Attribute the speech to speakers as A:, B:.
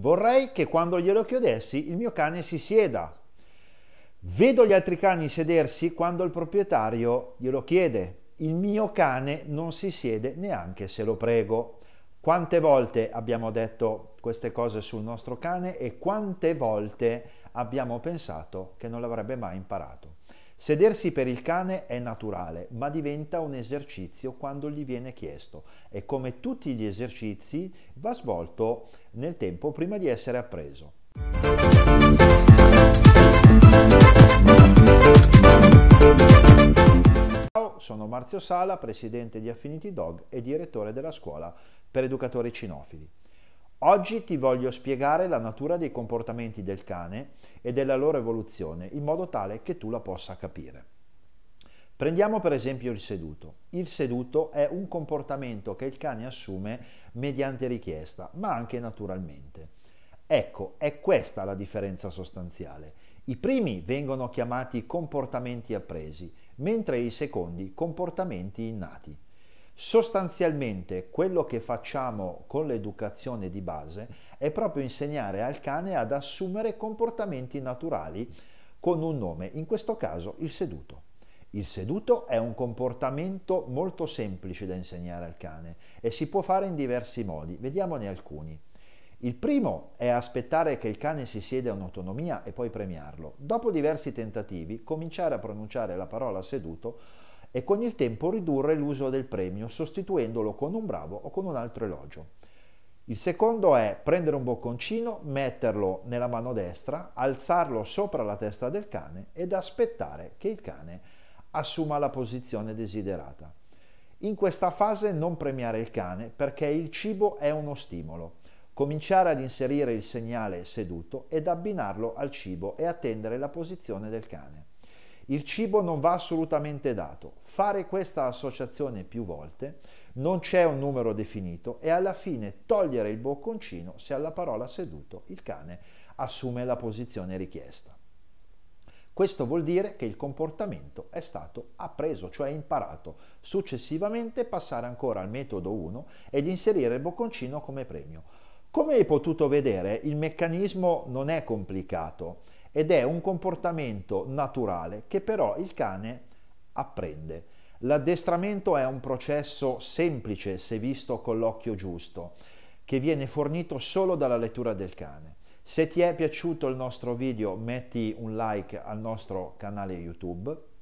A: Vorrei che quando glielo chiudessi il mio cane si sieda. Vedo gli altri cani sedersi quando il proprietario glielo chiede. Il mio cane non si siede neanche se lo prego. Quante volte abbiamo detto queste cose sul nostro cane e quante volte abbiamo pensato che non l'avrebbe mai imparato. Sedersi per il cane è naturale, ma diventa un esercizio quando gli viene chiesto e come tutti gli esercizi va svolto nel tempo prima di essere appreso. Ciao, sono Marzio Sala, presidente di Affinity Dog e direttore della scuola per educatori cinofili. Oggi ti voglio spiegare la natura dei comportamenti del cane e della loro evoluzione in modo tale che tu la possa capire. Prendiamo per esempio il seduto. Il seduto è un comportamento che il cane assume mediante richiesta, ma anche naturalmente. Ecco, è questa la differenza sostanziale. I primi vengono chiamati comportamenti appresi, mentre i secondi comportamenti innati. Sostanzialmente quello che facciamo con l'educazione di base è proprio insegnare al cane ad assumere comportamenti naturali con un nome, in questo caso il seduto. Il seduto è un comportamento molto semplice da insegnare al cane e si può fare in diversi modi, vediamone alcuni. Il primo è aspettare che il cane si sieda in autonomia e poi premiarlo. Dopo diversi tentativi, cominciare a pronunciare la parola seduto e con il tempo ridurre l'uso del premio sostituendolo con un bravo o con un altro elogio. Il secondo è prendere un bocconcino, metterlo nella mano destra, alzarlo sopra la testa del cane ed aspettare che il cane assuma la posizione desiderata. In questa fase non premiare il cane perché il cibo è uno stimolo. Cominciare ad inserire il segnale seduto ed abbinarlo al cibo e attendere la posizione del cane. Il cibo non va assolutamente dato. Fare questa associazione più volte, non c'è un numero definito e alla fine togliere il bocconcino se alla parola seduto il cane assume la posizione richiesta. Questo vuol dire che il comportamento è stato appreso, cioè imparato. Successivamente passare ancora al metodo 1 ed inserire il bocconcino come premio. Come hai potuto vedere, il meccanismo non è complicato ed è un comportamento naturale che però il cane apprende. L'addestramento è un processo semplice se visto con l'occhio giusto, che viene fornito solo dalla lettura del cane. Se ti è piaciuto il nostro video metti un like al nostro canale YouTube